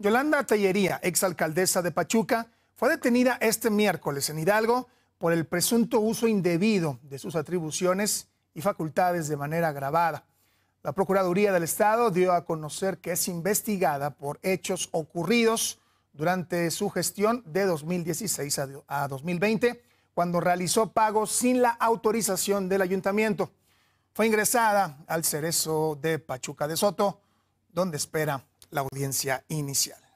Yolanda Tallería, exalcaldesa de Pachuca, fue detenida este miércoles en Hidalgo por el presunto uso indebido de sus atribuciones y facultades de manera agravada. La Procuraduría del Estado dio a conocer que es investigada por hechos ocurridos durante su gestión de 2016 a 2020, cuando realizó pagos sin la autorización del ayuntamiento. Fue ingresada al Cerezo de Pachuca de Soto, donde espera la audiencia inicial.